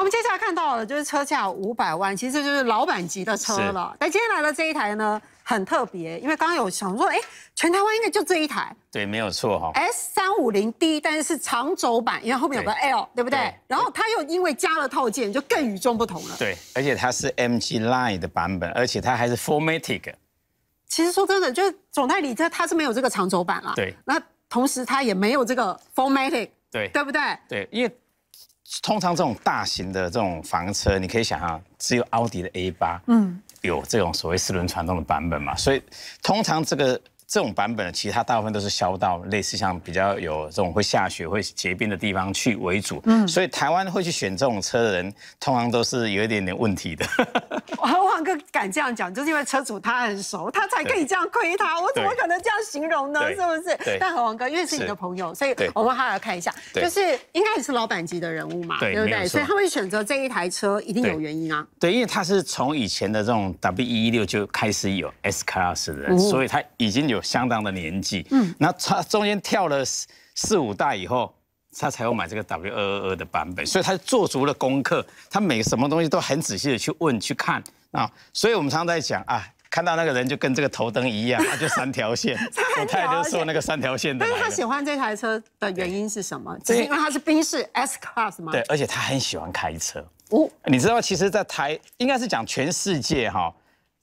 我们接下来看到的就是车价五百万，其实就是老板级的车了。但今天来的这一台呢，很特别，因为刚刚有想说，哎，全台湾应该就这一台。对，没有错哈。S 三五零 D，但是是长轴版，因为后面有个 L，对不对？然后它又因为加了套件，就更与众不同了。对，而且它是 MG Line 的版本，而且它还是 f r m a t i c 其实说真的，就是总代理它它是没有这个长轴版了。对。那同时它也没有这个 r m a t i c 对，对不对？对，因为。通常这种大型的这种房车，你可以想象，只有奥迪的 A 八，嗯，有这种所谓四轮传动的版本嘛，所以通常这个。这种版本的，其他大部分都是销到类似像比较有这种会下雪、会结冰的地方去为主。嗯，所以台湾会去选这种车的人，通常都是有一点点问题的。和王哥敢这样讲，就是因为车主他很熟，他才可以这样亏他。我怎么可能这样形容呢？是不是？对。但和王哥因为是你的朋友，所以我们好好看一下。对。就是应该也是老板级的人物嘛，对不对？所以他会选择这一台车一定有原因啊。对，因为他是从以前的这种 W116 就开始有 S Class 的，所以他已经有。相当的年纪，嗯，那他中间跳了四四五代以后，他才会买这个 W 二二二的版本，所以他做足了功课，他每什么东西都很仔细的去问、去看啊。所以我们常常在讲啊，看到那个人就跟这个头灯一样，他就三条线。我 太爱说那个三条线的。但是他喜欢这台车的原因是什么？是因为他是宾士 S Class 吗？对，而且他很喜欢开车。哦，你知道其实，在台应该是讲全世界哈，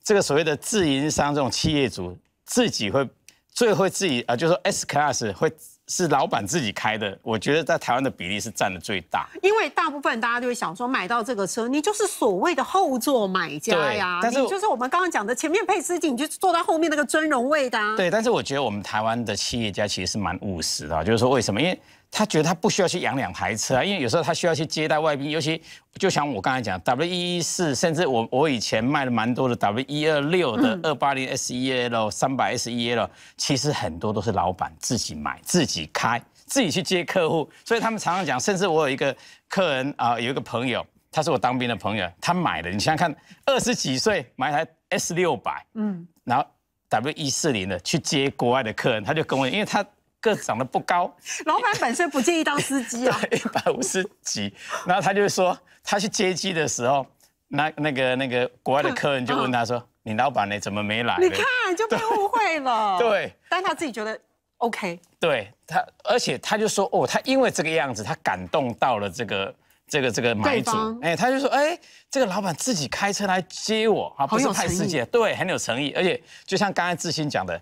这个所谓的自营商这种企业主。自己会最会自己啊，就是 S Class 会是老板自己开的，我觉得在台湾的比例是占的最大。因为大部分大家就会想说，买到这个车，你就是所谓的后座买家呀。但是就是我们刚刚讲的，前面配司机，你就坐在后面那个尊荣位的。啊。对，但是我觉得我们台湾的企业家其实是蛮务实的，就是说为什么？因为他觉得他不需要去养两台车啊，因为有时候他需要去接待外宾，尤其就像我刚才讲 W 一一四，甚至我我以前卖了蛮多的 W 一二六的二八零 S E L 三百 S E L，其实很多都是老板自己买、自己开、自己去接客户，所以他们常常讲，甚至我有一个客人啊，有一个朋友，他是我当兵的朋友，他买的，你想想看，二十几岁买台 S 六百，嗯，然后 W 一四零的去接国外的客人，他就跟我，因为他。个子长得不高，老板本身不介意当司机啊，一百五十几，然后他就说，他去接机的时候，那那个那个国外的客人就问他说，你老板呢？怎么没来？你看就被误会了。对，但他自己觉得 OK。对他，而且他就说，哦，他因为这个样子，他感动到了这个这个这个买主，哎，他就说，哎，这个老板自己开车来接我，啊，不是太直接，对，很有诚意，而且就像刚才志新讲的。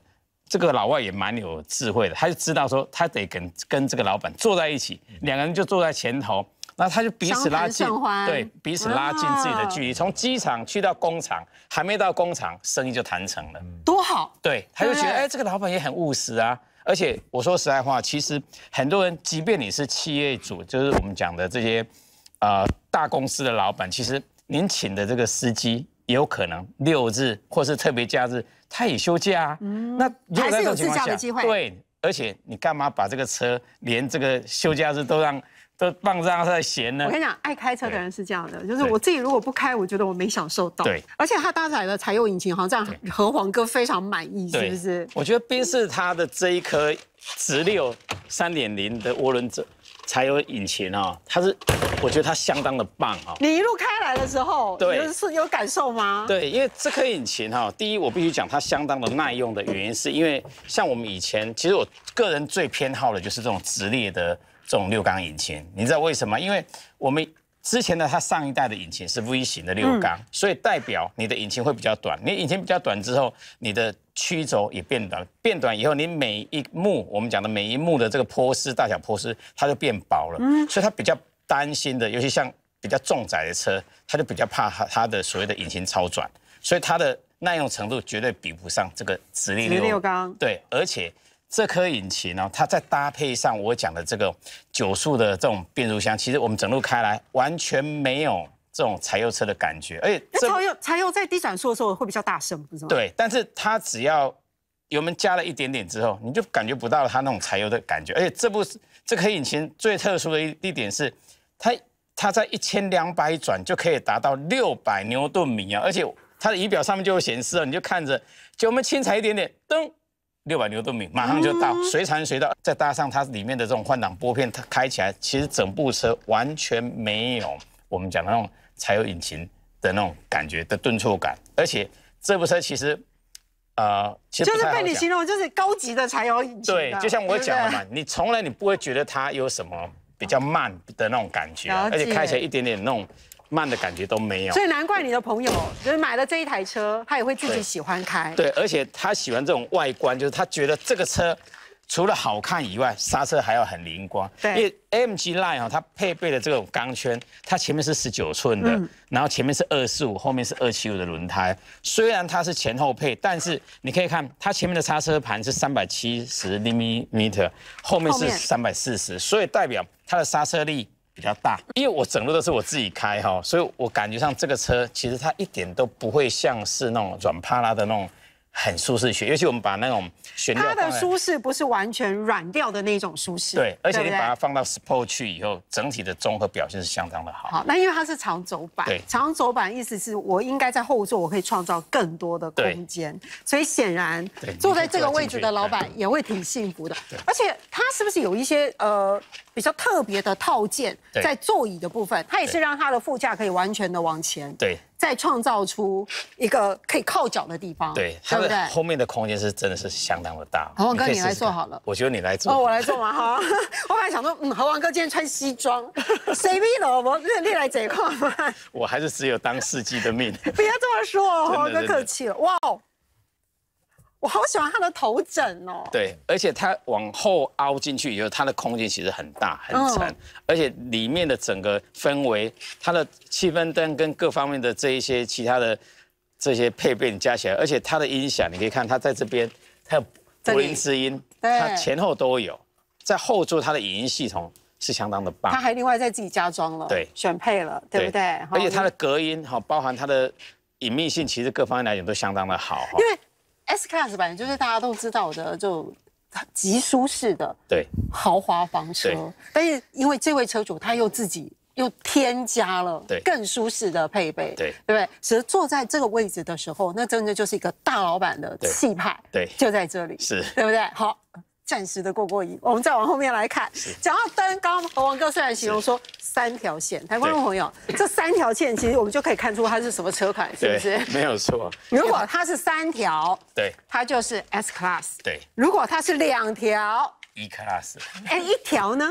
这个老外也蛮有智慧的，他就知道说他得跟跟这个老板坐在一起，两个人就坐在前头，那他就彼此拉近，对，彼此拉近自己的距离。从机场去到工厂，还没到工厂，生意就谈成了，多好！对，他就觉得，哎，这个老板也很务实啊。而且我说实在话，其实很多人，即便你是企业主，就是我们讲的这些呃大公司的老板，其实您请的这个司机也有可能六日或是特别假日。他也休假，那还是有自驾的机会。对，而且你干嘛把这个车连这个休假日都让都放让他在闲呢？我跟你讲，爱开车的人是这样的，就是我自己如果不开，我觉得我没享受到。对，而且它搭载的柴油引擎好像这样，和黄哥非常满意，是不是？我觉得宾士它的这一颗直六三点零的涡轮增柴油引擎啊，它是。我觉得它相当的棒哦。你一路开来的时候，对，是有感受吗？对，因为这颗引擎哈，第一我必须讲它相当的耐用的原因，是因为像我们以前，其实我个人最偏好的就是这种直列的这种六缸引擎。你知道为什么因为我们之前的它上一代的引擎是 V 型的六缸，所以代表你的引擎会比较短。你引擎比较短之后，你的曲轴也变短，变短以后，你每一幕我们讲的每一幕的这个坡丝大小坡丝，它就变薄了。嗯，所以它比较。担心的，尤其像比较重载的车，它就比较怕它它的所谓的引擎超转，所以它的耐用程度绝对比不上这个直列六缸。对，而且这颗引擎呢，它在搭配上我讲的这个九速的这种变速箱，其实我们整路开来完全没有这种柴油车的感觉。而且柴油柴油在低转速的时候会比较大声，不是吗？对，但是它只要油门加了一点点之后，你就感觉不到它那种柴油的感觉。而且这部这颗引擎最特殊的一一点是。它它在一千两百转就可以达到六百牛顿米啊，而且它的仪表上面就会显示啊，你就看着，就我们轻踩一点点，噔，六百牛顿米马上就到，随传随到。再搭上它里面的这种换挡拨片，它开起来其实整部车完全没有我们讲的那种柴油引擎的那种感觉的顿挫感，而且这部车其实，呃，就是被你形容就是高级的柴油引擎。对，就像我讲的嘛，你从来你不会觉得它有什么。比较慢的那种感觉，而且开起来一点点那种慢的感觉都没有，所以难怪你的朋友就是买了这一台车，他也会自己喜欢开。对，而且他喜欢这种外观，就是他觉得这个车。除了好看以外，刹车还要很灵光。对，因为 M G Line 哈，它配备的这种钢圈，它前面是十九寸的，然后前面是二四五，后面是二七五的轮胎。虽然它是前后配，但是你可以看它前面的刹车盘是三百七十厘米米，后面是三百四十，所以代表它的刹车力比较大。因为我整路都是我自己开哈，所以我感觉上这个车其实它一点都不会像是那种软趴拉的那种。很舒适，学，尤其我们把那种悬它的舒适不是完全软掉的那种舒适，对，而且你把它放到 Sport 去以后，整体的综合表现是相当的好。好，那因为它是长轴版，对，长轴版意思是我应该在后座，我可以创造更多的空间，所以显然坐在这个位置的老板也会挺幸福的。而且它是不是有一些呃？比较特别的套件在座椅的部分，它也是让它的副驾可以完全的往前，对，再创造出一个可以靠脚的地方，对，对不对？后面的空间是真的是相当的大。王哥，你来坐好了，我觉得你来坐。哦，我来坐嘛好。我还想说，嗯，和王哥今天穿西装，谁逼的？我你来这一块吗？我还是只有当司机的命。不要这么说，王哥客气了。哇哦！我好喜欢它的头枕哦，对，而且它往后凹进去以后，它的空间其实很大很沉，而且里面的整个氛围，它的气氛灯跟各方面的这一些其他的这些配备加起来，而且它的音响，你可以看它在这边，它有柏林之音，它前后都有，在后座它的影音系统是相当的棒，它还另外在自己加装了，对，选配了，对不对？而且它的隔音哈，包含它的隐秘性，其实各方面来讲都相当的好哈，因为。S Class 版就是大家都知道的，就极舒适的豪华房车，但是因为这位车主他又自己又添加了更舒适的配备，对对不对？其实坐在这个位置的时候，那真的就是一个大老板的气派，对，就在这里，是，对不对？好。暂时的过过瘾，我们再往后面来看。讲到灯，刚刚和王哥虽然形容说三条线，台观众朋友，这三条线其实我们就可以看出它是什么车款，是不是？没有错。如果它是三条，对，它就是 S Class。对。如果它是两条，E Class。哎，一条呢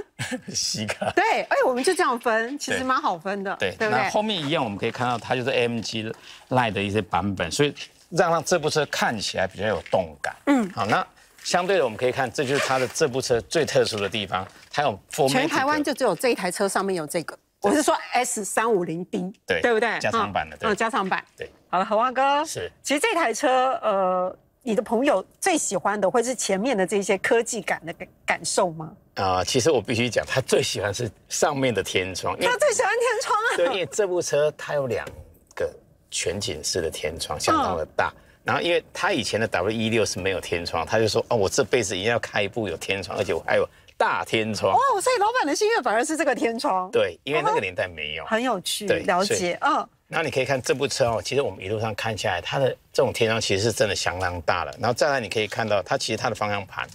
？C Class。对，哎，我们就这样分，其实蛮好分的。对，对不对？后面一样，我们可以看到它就是 M G Line 的一些版本，所以让让这部车看起来比较有动感。嗯，好，那。相对的，我们可以看，这就是它的这部车最特殊的地方，它有全台湾就只有这一台车上面有这个，我是说 S 三五零 D，对对不对？加长版的，对，加长版。对，好了，何旺哥是，其实这台车，呃，你的朋友最喜欢的会是前面的这些科技感的感感受吗？啊，其实我必须讲，他最喜欢是上面的天窗，他最喜欢天窗啊。对，因为这部车它有两个全景式的天窗，相当的大。然后，因为他以前的 W16 是没有天窗，他就说：“哦，我这辈子一定要开一部有天窗，而且还有大天窗。”哦，所以老板的心愿反而是这个天窗。对，因为那个年代没有。很有趣，了解，嗯。那你可以看这部车哦，其实我们一路上看下来，它的这种天窗其实是真的相当大了。然后再来，你可以看到它其实它的方向盘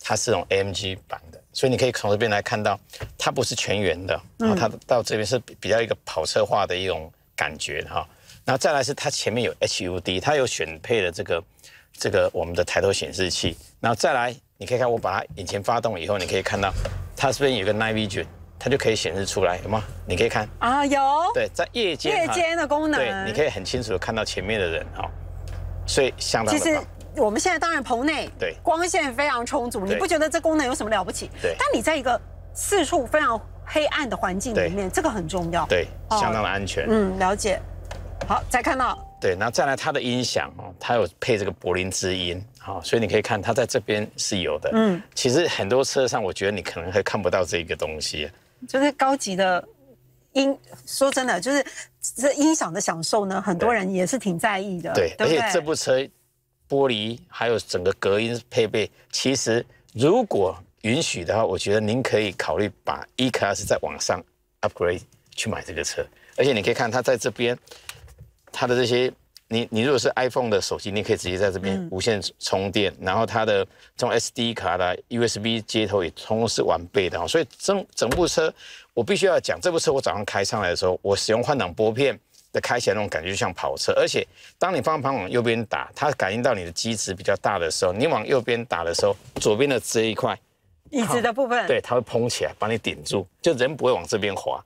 它是用种 MG 版的，所以你可以从这边来看到它不是全圆的，然后它到这边是比较一个跑车化的一种感觉哈。然后再来是它前面有 HUD，它有选配的这个这个我们的抬头显示器。然后再来，你可以看我把它引擎发动以后，你可以看到它这边有个 Night Vision，它就可以显示出来，有吗？你可以看啊，有。对，在夜间，夜间的功能，对，你可以很清楚的看到前面的人哈。所以相当。其实我们现在当然棚内对光线非常充足，你不觉得这功能有什么了不起？对。但你在一个四处非常黑暗的环境里面，这个很重要。对，相当的安全。嗯，了解。好，再看到对，那再来它的音响哦，它有配这个柏林之音，好，所以你可以看它在这边是有的。嗯，其实很多车上我觉得你可能会看不到这个东西，就是高级的音，说真的，就是这音响的享受呢，很多人也是挺在意的。对，而且这部车玻璃还有整个隔音配备，其实如果允许的话，我觉得您可以考虑把 e c a s 在网上 upgrade 去买这个车，而且你可以看它在这边。它的这些，你你如果是 iPhone 的手机，你可以直接在这边无线充电，然后它的从 SD 卡的 USB 接头也通是完备的所以整整部车，我必须要讲这部车，我早上开上来的时候，我使用换挡拨片的开起来那种感觉就像跑车，而且当你方向盘往右边打，它感应到你的机子比较大的时候，你往右边打的时候，左边的这一块椅子的部分，对，它会蓬起来把你顶住，就人不会往这边滑。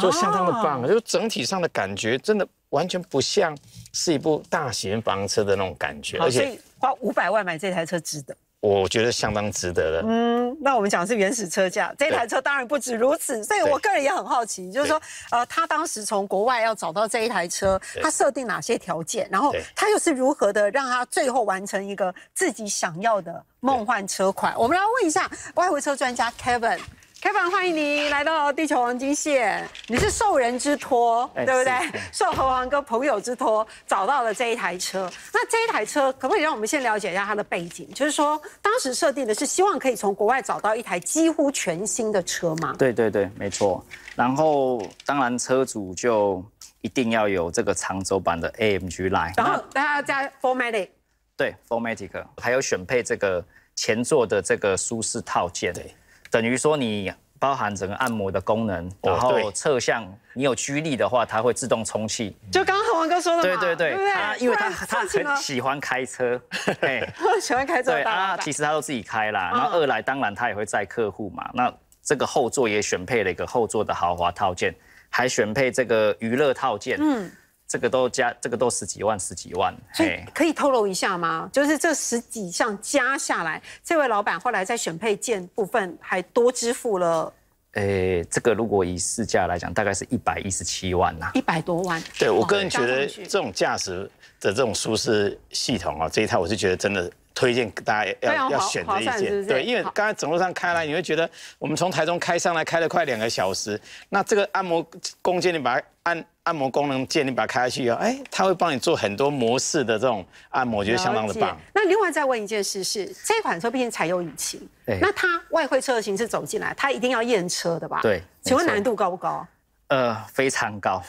就相当的棒，就整体上的感觉真的完全不像是一部大型房车的那种感觉，而且花五百万买这台车值得，我觉得相当值得的。嗯，那我们讲是原始车价，这台车当然不止如此，所以我个人也很好奇，就是说，呃，他当时从国外要找到这一台车，他设定哪些条件，然后他又是如何的让他最后完成一个自己想要的梦幻车款？我们来问一下外汇车专家 Kevin。Kevin，欢迎你来到地球黄金线。你是受人之托，对不对？受猴王哥朋友之托，找到了这一台车。那这一台车可不可以让我们先了解一下它的背景？就是说，当时设定的是希望可以从国外找到一台几乎全新的车吗？对对对，没错。然后，当然车主就一定要有这个长轴版的 AMG 来。然后，下要加 f o r m a t i c 对 r m a t i c 还有选配这个前座的这个舒适套件。对。等于说你包含整个按摩的功能，然后侧向你有驱力的话，它会自动充气。就刚刚和王哥说的嘛，对对对，对不因为他他很喜欢开车，哎，喜欢开车。对啊，其实他都自己开啦。然后二来，当然他也会载客户嘛。那这个后座也选配了一个后座的豪华套件，还选配这个娱乐套件。嗯。这个都加，这个都十几万，十几万，所可以透露一下吗？就是这十几项加下来，这位老板后来在选配件部分还多支付了。诶，这个如果以市价来讲，大概是一百一十七万呐，一百多万。对我个人觉得，这种驾驶的这种舒适系统啊，这一套我是觉得真的。推荐大家要要选这一件，对，因为刚才整路上开来，你会觉得我们从台中开上来，开了快两个小时，那这个按摩工，能，你把它按按摩功能键，你把它开下去以后，哎，它会帮你做很多模式的这种按摩，觉得相当的棒。那另外再问一件事，是这款车毕竟柴油引擎，那它外汇车的形式走进来，它一定要验车的吧？对，请问难度高不高？呃，非常高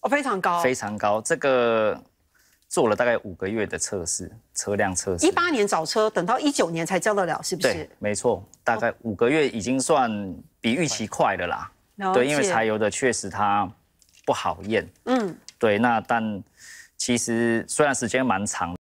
哦，非常高，非常高，这个。做了大概五个月的测试，车辆测试。一八年找车，等到一九年才交得了，是不是？对，没错，大概五个月已经算比预期快的啦。对，因为柴油的确实它不好验。嗯，对，那但其实虽然时间蛮长。